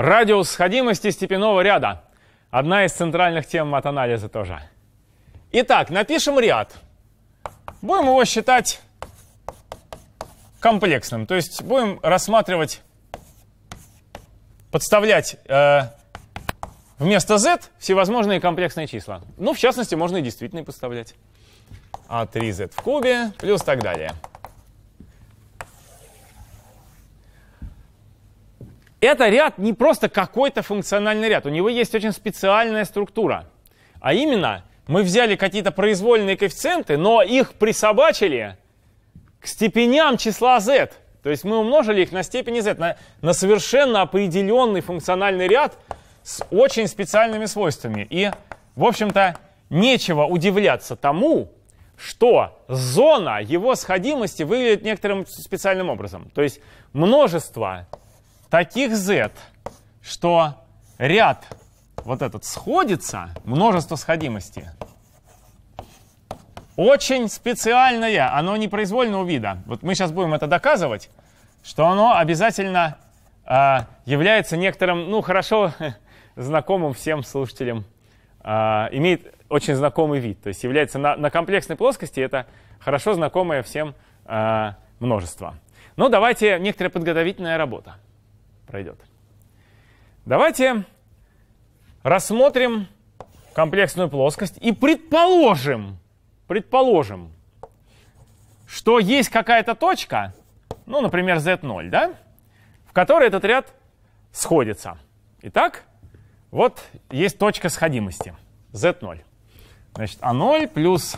Радиус сходимости степенного ряда. Одна из центральных тем матанализа тоже. Итак, напишем ряд. Будем его считать комплексным. То есть будем рассматривать, подставлять э, вместо z всевозможные комплексные числа. Ну, в частности, можно и действительные подставлять. А3z в кубе плюс так далее. Это ряд не просто какой-то функциональный ряд, у него есть очень специальная структура. А именно, мы взяли какие-то произвольные коэффициенты, но их присобачили к степеням числа z. То есть мы умножили их на степени z, на, на совершенно определенный функциональный ряд с очень специальными свойствами. И, в общем-то, нечего удивляться тому, что зона его сходимости выглядит некоторым специальным образом. То есть множество таких z, что ряд вот этот сходится, множество сходимости, очень специальное, оно не произвольного вида. Вот мы сейчас будем это доказывать, что оно обязательно э, является некоторым, ну, хорошо знакомым всем слушателям, э, имеет очень знакомый вид. То есть является на, на комплексной плоскости это хорошо знакомое всем э, множество. Но ну, давайте некоторая подготовительная работа пройдет. Давайте рассмотрим комплексную плоскость и предположим, предположим, что есть какая-то точка, ну, например, z0, да, в которой этот ряд сходится. Итак, вот есть точка сходимости z0. Значит, а 0 плюс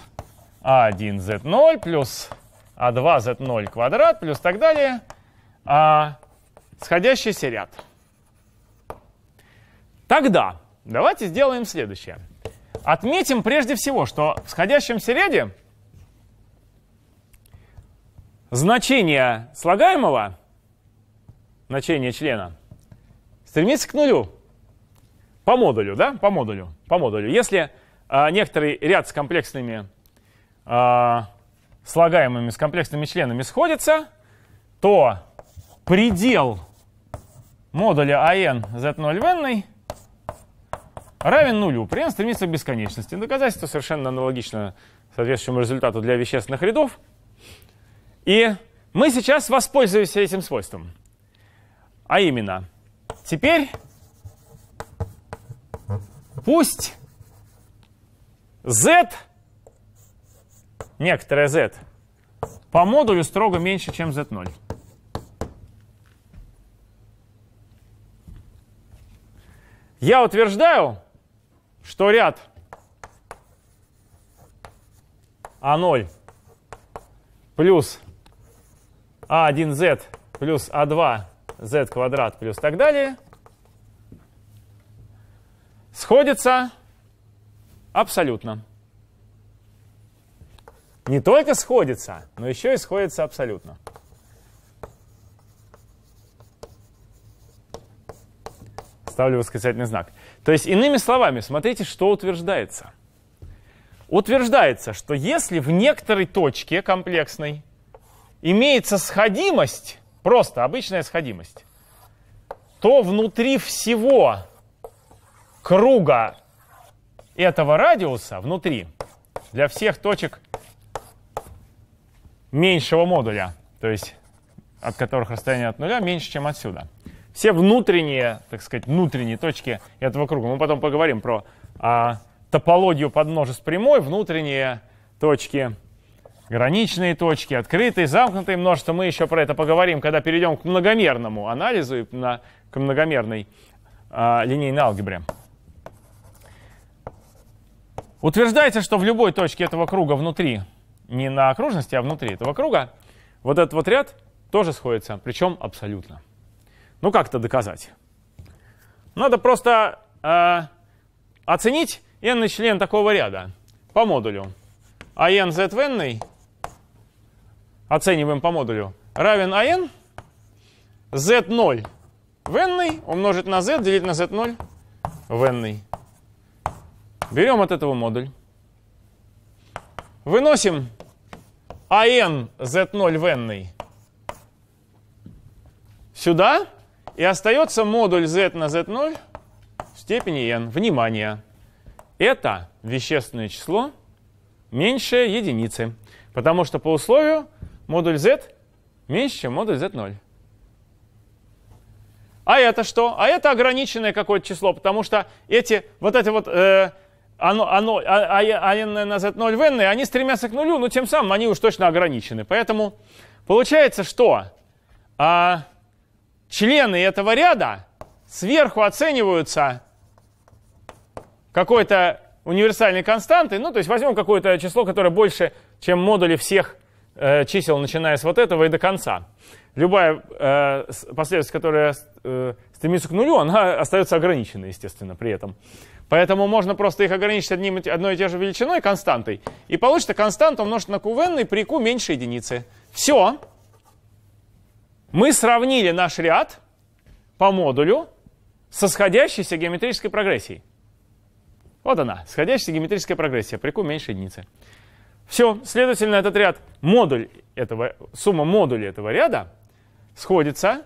а 1 z0 плюс а2 z0 квадрат плюс так далее. А сходящийся ряд. Тогда давайте сделаем следующее. Отметим прежде всего, что в сходящемся ряде значение слагаемого, значение члена, стремится к нулю. По модулю, да? По модулю. По модулю. Если э, некоторый ряд с комплексными э, слагаемыми, с комплексными членами сходится, то предел модуля AN Z0 в n равен нулю, при n стремится к бесконечности. Доказательство совершенно аналогично соответствующему результату для вещественных рядов. И мы сейчас воспользуемся этим свойством. А именно, теперь пусть z, некоторое z, по модулю строго меньше, чем z0. Я утверждаю, что ряд А0 плюс А1z плюс А2z квадрат плюс так далее сходится абсолютно. Не только сходится, но еще и сходится абсолютно. ставлю восклицательный знак. То есть, иными словами, смотрите, что утверждается. Утверждается, что если в некоторой точке комплексной имеется сходимость, просто обычная сходимость, то внутри всего круга этого радиуса, внутри, для всех точек меньшего модуля, то есть от которых расстояние от нуля меньше, чем отсюда – все внутренние, так сказать, внутренние точки этого круга. Мы потом поговорим про а, топологию подмножеств прямой, внутренние точки, граничные точки, открытые, замкнутые множества. Мы еще про это поговорим, когда перейдем к многомерному анализу и на, к многомерной а, линейной алгебре. Утверждается, что в любой точке этого круга внутри, не на окружности, а внутри этого круга, вот этот вот ряд тоже сходится, причем абсолютно. Ну как это доказать? Надо просто э, оценить n член такого ряда по модулю. А n z в n оцениваем по модулю, равен а n z0 в n умножить на z, делить на z0 в n. Берем от этого модуль. Выносим а n z0 в n сюда. И остается модуль z на z0 в степени n. Внимание! Это вещественное число меньше единицы, потому что по условию модуль z меньше, чем модуль z0. А это что? А это ограниченное какое-то число, потому что эти, вот эти вот, э, оно, оно, а, а, а, а n на z0 в n, они стремятся к нулю, но тем самым они уж точно ограничены. Поэтому получается, что а, члены этого ряда сверху оцениваются какой-то универсальной константой, ну, то есть возьмем какое-то число, которое больше, чем модули всех э, чисел, начиная с вот этого и до конца. Любая э, последовательность, которая э, стремится к нулю, она остается ограниченной, естественно, при этом. Поэтому можно просто их ограничить одним, одной и той же величиной, константой, и получится константа умножить на qn, и при q меньше единицы. Все. Мы сравнили наш ряд по модулю со сходящейся геометрической прогрессией. Вот она, сходящаяся геометрическая прогрессия, прику меньше единицы. Все, следовательно, этот ряд, модуль этого, сумма модулей этого ряда сходится,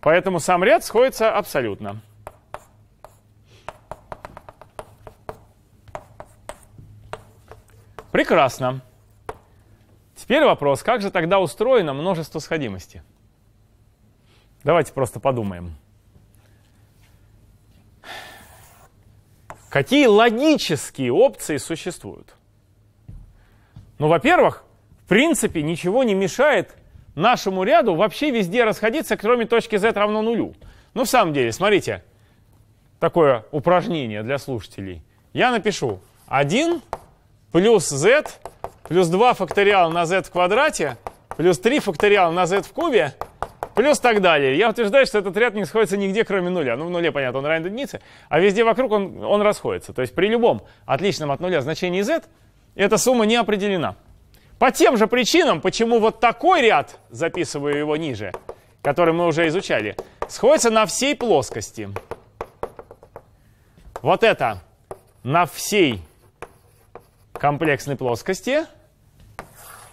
поэтому сам ряд сходится абсолютно. Прекрасно. Теперь вопрос, как же тогда устроено множество сходимости? Давайте просто подумаем. Какие логические опции существуют? Ну, во-первых, в принципе, ничего не мешает нашему ряду вообще везде расходиться, кроме точки z равно нулю. Ну, в самом деле, смотрите, такое упражнение для слушателей. Я напишу 1 плюс z плюс 2 факториал на z в квадрате плюс 3 факториал на z в кубе – Плюс так далее. Я утверждаю, что этот ряд не сходится нигде, кроме нуля. Ну, в нуле, понятно, он равен единице, а везде вокруг он, он расходится. То есть при любом отличном от нуля значении z эта сумма не определена. По тем же причинам, почему вот такой ряд, записываю его ниже, который мы уже изучали, сходится на всей плоскости. Вот это на всей комплексной плоскости,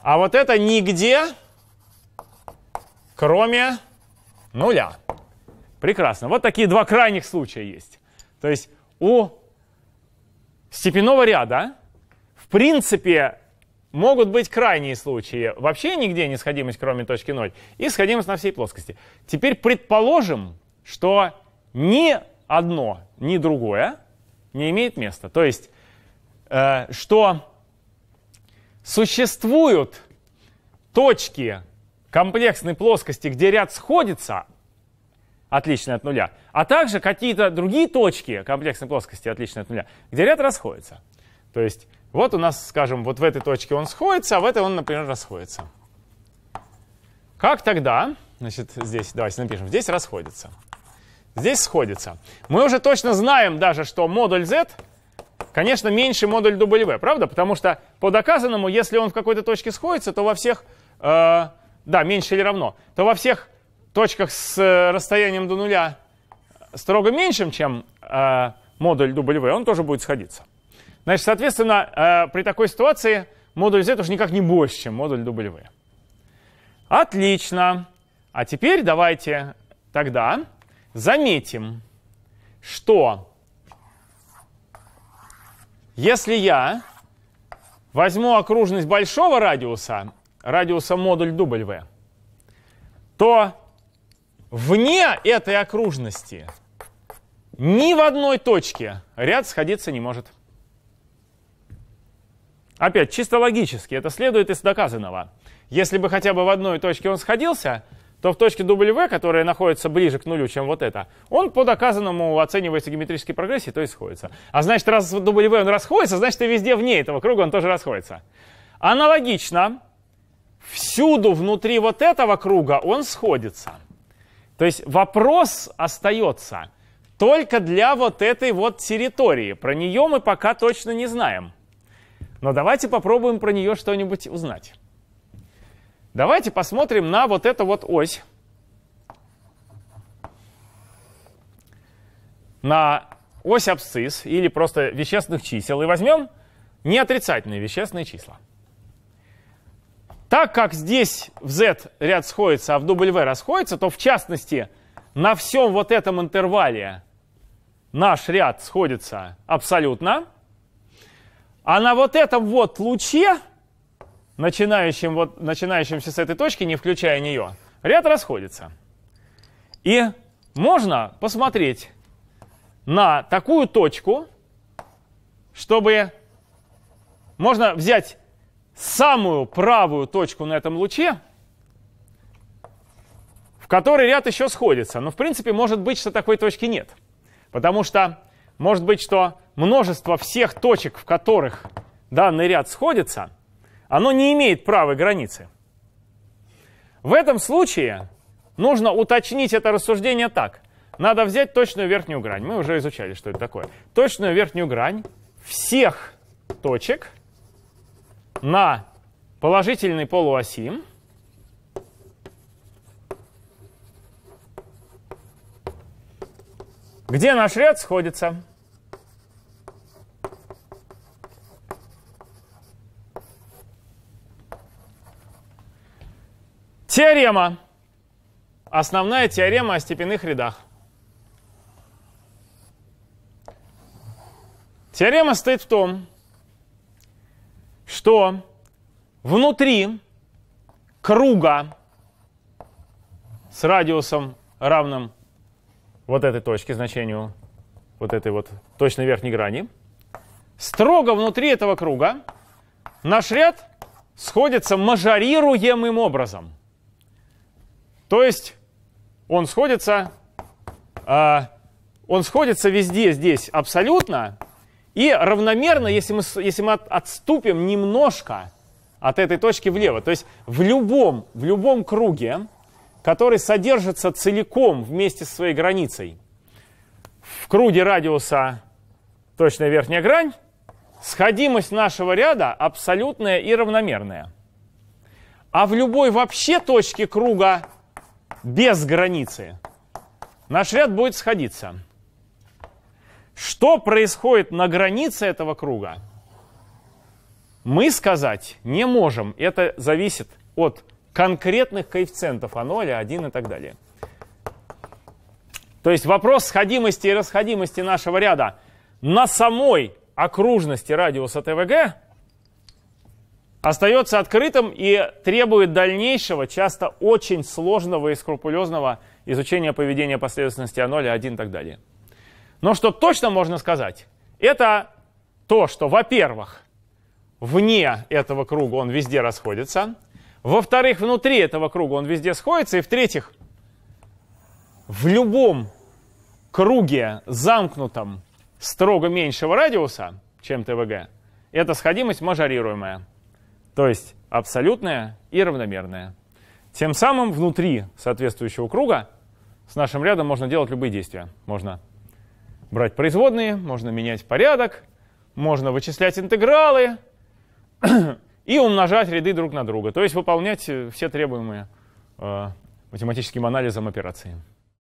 а вот это нигде кроме нуля. Прекрасно. Вот такие два крайних случая есть. То есть у степенного ряда, в принципе, могут быть крайние случаи. Вообще нигде не сходимость, кроме точки 0. И сходимость на всей плоскости. Теперь предположим, что ни одно, ни другое не имеет места. То есть, э, что существуют точки комплексной плоскости, где ряд сходится, отличный от нуля, а также какие-то другие точки комплексной плоскости, отличные от нуля, где ряд расходится. То есть вот у нас, скажем, вот в этой точке он сходится, а в этой он, например, расходится. Как тогда? Значит, здесь, давайте напишем, здесь расходится. Здесь сходится. Мы уже точно знаем даже, что модуль z, конечно, меньше модуль W, правда? Потому что по доказанному, если он в какой-то точке сходится, то во всех э, да, меньше или равно, то во всех точках с э, расстоянием до нуля строго меньшим, чем э, модуль W, он тоже будет сходиться. Значит, соответственно, э, при такой ситуации модуль Z уже никак не больше, чем модуль W. Отлично. А теперь давайте тогда заметим, что если я возьму окружность большого радиуса радиуса модуль W, то вне этой окружности ни в одной точке ряд сходиться не может. Опять, чисто логически, это следует из доказанного. Если бы хотя бы в одной точке он сходился, то в точке W, которая находится ближе к нулю, чем вот это, он по доказанному оценивается геометрической прогрессией, то и сходится. А значит, раз W он расходится, значит и везде вне этого круга он тоже расходится. Аналогично, всюду внутри вот этого круга он сходится. То есть вопрос остается только для вот этой вот территории. Про нее мы пока точно не знаем. Но давайте попробуем про нее что-нибудь узнать. Давайте посмотрим на вот эту вот ось. На ось абсцисс или просто вещественных чисел. И возьмем неотрицательные вещественные числа. Так как здесь в Z ряд сходится, а в W расходится, то в частности на всем вот этом интервале наш ряд сходится абсолютно. А на вот этом вот луче, начинающем вот, начинающемся с этой точки, не включая нее, ряд расходится. И можно посмотреть на такую точку, чтобы можно взять самую правую точку на этом луче, в которой ряд еще сходится. Но в принципе может быть, что такой точки нет. Потому что может быть, что множество всех точек, в которых данный ряд сходится, оно не имеет правой границы. В этом случае нужно уточнить это рассуждение так. Надо взять точную верхнюю грань. Мы уже изучали, что это такое. Точную верхнюю грань всех точек – на положительной полуоси. Где наш ряд сходится? Теорема. Основная теорема о степенных рядах. Теорема состоит в том, что внутри круга с радиусом равным вот этой точке, значению вот этой вот точной верхней грани, строго внутри этого круга наш ряд сходится мажорируемым образом. То есть он сходится, а, он сходится везде здесь абсолютно, и равномерно, если мы, если мы отступим немножко от этой точки влево, то есть в любом, в любом круге, который содержится целиком вместе со своей границей, в круге радиуса точная верхняя грань, сходимость нашего ряда абсолютная и равномерная. А в любой вообще точке круга без границы наш ряд будет сходиться. Что происходит на границе этого круга, мы сказать не можем. Это зависит от конкретных коэффициентов А0, А1 и так далее. То есть вопрос сходимости и расходимости нашего ряда на самой окружности радиуса ТВГ остается открытым и требует дальнейшего, часто очень сложного и скрупулезного изучения поведения последовательности А0, А1 и так далее. Но что точно можно сказать, это то, что, во-первых, вне этого круга он везде расходится, во-вторых, внутри этого круга он везде сходится, и в-третьих, в любом круге, замкнутом строго меньшего радиуса, чем ТВГ, эта сходимость мажорируемая, то есть абсолютная и равномерная. Тем самым внутри соответствующего круга с нашим рядом можно делать любые действия. Можно брать производные, можно менять порядок, можно вычислять интегралы и умножать ряды друг на друга, то есть выполнять э, все требуемые э, математическим анализом операции.